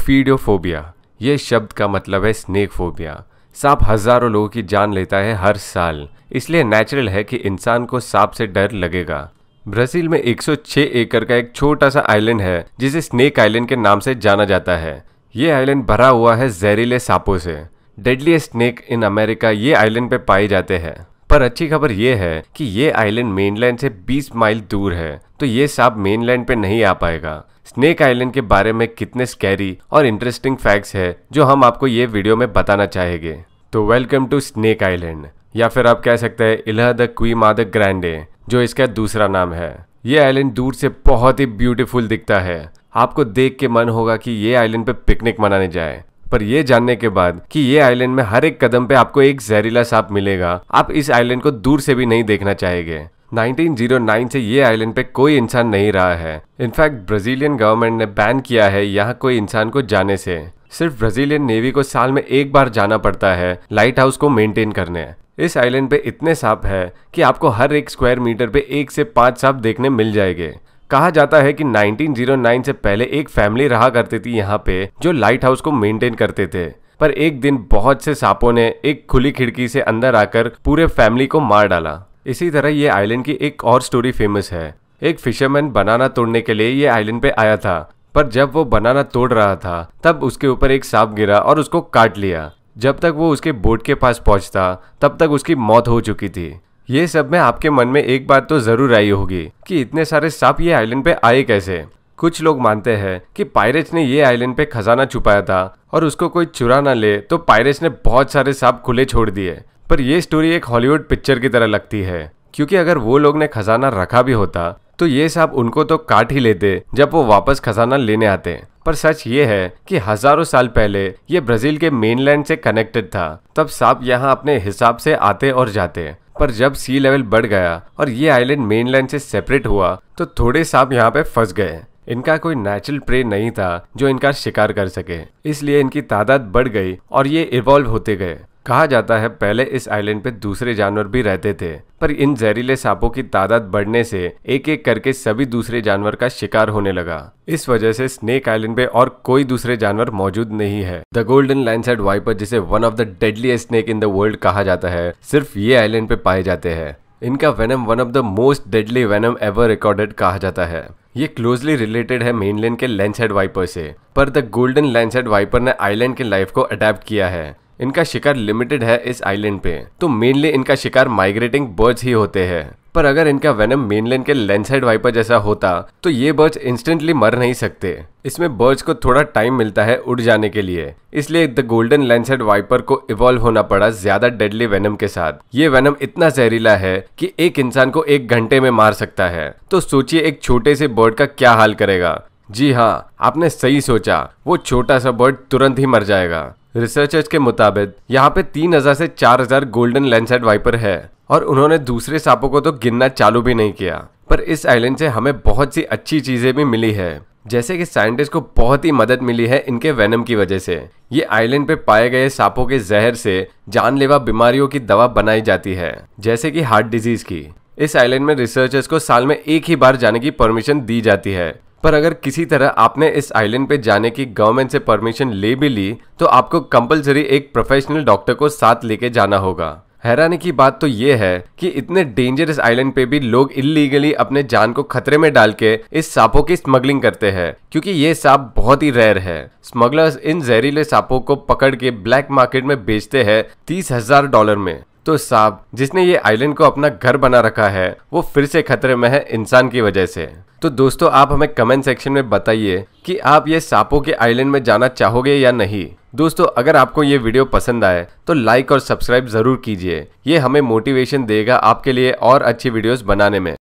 ओफीडियोफोबिया ये शब्द का मतलब है स्नेक फोबिया सांप हजारों लोगों की जान लेता है हर साल इसलिए नेचुरल है कि इंसान को सांप से डर लगेगा ब्राजील में 106 एकड़ का एक छोटा सा आइलैंड है जिसे स्नेक आइलैंड के नाम से जाना जाता है ये आइलैंड भरा हुआ है जहरीले सांपों से डेडली स्नेक इन अमेरिका ये आइलैंड पे पाए जाते हैं पर अच्छी खबर यह है कि ये आइलैंड मेनलैंड से 20 माइल दूर है तो ये सांप मेनलैंड पे नहीं आ पाएगा स्नेक आइलैंड के बारे में कितने स्कैरी और इंटरेस्टिंग फैक्ट्स है जो हम आपको ये वीडियो में बताना चाहेंगे तो वेलकम टू स्नेक आइलैंड या फिर आप कह सकते हैं Ilha da Queimada Grande जो इसका दूसरा नाम है ये आइलैंड दूर से बहुत ही ब्यूटीफुल दिखता है आपको देख के मन होगा कि ये आइलैंड पे पिकनिक मनाने जाए पर यह जानने के बाद कि ये आइलैंड में हर एक कदम पे आपको एक जहरीला सांप मिलेगा आप इस आइलैंड को दूर से भी नहीं देखना चाहेंगे 1909 से ये आइलैंड पे कोई इंसान नहीं रहा है इनफैक्ट ब्राजीलियन गवर्नमेंट ने बैन किया है यहाँ कोई इंसान को जाने से सिर्फ ब्राजीलियन नेवी को साल में एक बार जाना पड़ता है लाइट हाउस को मेंटेन करने इस आइलैंड पे इतने सांप है कि आपको हर एक स्क्वायर मीटर पे एक से पांच सांप देखने मिल जाएंगे कहा जाता है कि 1909 से पहले एक फैमिली रहा करती थी यहाँ पे जो लाइट हाउस को मेंटेन करते थे पर एक दिन बहुत से सांपों ने एक खुली खिड़की से अंदर आकर पूरे फैमिली को मार डाला इसी तरह ये आइलैंड की एक और स्टोरी फेमस है एक फिशरमैन बनाना तोड़ने के लिए ये आइलैंड पे आया था पर जब वो बनाना तोड़ रहा था तब उसके ऊपर एक सांप गिरा और उसको काट लिया जब तक वो उसके बोट के पास पहुंचता तब तक उसकी मौत हो चुकी थी ये सब में आपके मन में एक बात तो जरूर आई होगी कि इतने सारे सांप ये आइलैंड पे आए कैसे कुछ लोग मानते हैं कि पायरेट्स ने ये आइलैंड पे खजाना छुपाया था और उसको कोई चुरा ना ले तो पायरेट्स ने बहुत सारे सांप खुले छोड़ दिए पर यह स्टोरी एक हॉलीवुड पिक्चर की तरह लगती है क्योंकि अगर वो लोग ने खजाना रखा भी होता तो ये सांप उनको तो काट ही लेते जब वो वापस खजाना लेने आते पर सच ये है कि हजारों साल पहले ये ब्राजील के मेनलैंड से कनेक्टेड था तब सांप यहाँ अपने हिसाब से आते और जाते पर जब सी लेवल बढ़ गया और ये आइलैंड मेनलैंड से सेपरेट हुआ तो थोड़े सांप यहाँ पे फंस गए इनका कोई नेचुरल प्रे नहीं था जो इनका शिकार कर सके इसलिए इनकी तादाद बढ़ गई और ये इवॉल्व होते गए कहा जाता है पहले इस आइलैंड पे दूसरे जानवर भी रहते थे पर इन जहरीले सांपों की तादाद बढ़ने से एक एक करके सभी दूसरे जानवर का शिकार होने लगा इस वजह से स्नेक आइलैंड पे और कोई दूसरे जानवर मौजूद नहीं है द गोल्डन साइड वाइपर जिसे one of the deadly snake in the world कहा जाता है सिर्फ ये आइलैंड पे पाए जाते हैं इनका venom one of the most deadly venom ever recorded कहा जाता है ये क्लोजली रिलेटेड है मेनलैंड के लैंड वाइपर से पर द गोल्डन लैंड वाइपर ने आइलैंड के लाइफ को अडेप्ट किया है इनका शिकार लिमिटेड है इस आइलैंड पे तो मेनली इनका शिकार माइग्रेटिंग बर्ड्स ही होते हैं पर अगर इनका वेनम मेनलैंड के लैंडसाइड वाइपर जैसा होता तो ये बर्ड्स इंस्टेंटली मर नहीं सकते इसमें बर्ड्स को थोड़ा टाइम मिलता है उड़ जाने के लिए इसलिए द गोल्डन लैंडसाइड वाइपर को इवॉल्व होना पड़ा ज्यादा डेडली वेनम के साथ ये वेनम इतना जहरीला है कि एक इंसान को एक घंटे में मार सकता है तो सोचिए एक छोटे से बर्ड का क्या हाल करेगा जी हाँ आपने सही सोचा वो छोटा सा बर्ड तुरंत ही मर जाएगा रिसर्चर्स के मुताबिक यहाँ पे तीन हजार से चार हजार गोल्डन लैंडसेट वाइपर है और उन्होंने दूसरे सांपों को तो गिनना चालू भी नहीं किया पर इस आइलैंड से हमें बहुत सी अच्छी चीज़ें भी मिली है जैसे कि साइंटिस्ट को बहुत ही मदद मिली है इनके वेनम की वजह से ये आइलैंड पे पाए गए सांपों के जहर से जानलेवा बीमारियों की दवा बनाई जाती है जैसे कि हार्ट डिजीज की इस आइलैंड में रिसर्चर्स को साल में एक ही बार जाने की परमिशन दी जाती है पर अगर किसी तरह आपने इस आइलैंड पे जाने की गवर्नमेंट से परमिशन ले भी ली तो आपको कंपलसरी एक प्रोफेशनल डॉक्टर को साथ लेके जाना होगा हैरानी की बात तो ये है कि इतने डेंजरस आइलैंड पे भी लोग इलीगली अपने जान को खतरे में डाल के इस सांपों की स्मगलिंग करते हैं क्योंकि ये सांप बहुत ही रेयर है स्मगलर्स इन जहरीले सांपों को पकड़ के ब्लैक मार्केट में बेचते हैं तीस हजार डॉलर में तो सांप जिसने ये आइलैंड को अपना घर बना रखा है वो फिर से खतरे में है इंसान की वजह से तो दोस्तों आप हमें कमेंट सेक्शन में बताइए कि आप ये सांपों के आइलैंड में जाना चाहोगे या नहीं दोस्तों अगर आपको ये वीडियो पसंद आए तो लाइक और सब्सक्राइब जरूर कीजिए ये हमें मोटिवेशन देगा आपके लिए और अच्छी वीडियोस बनाने में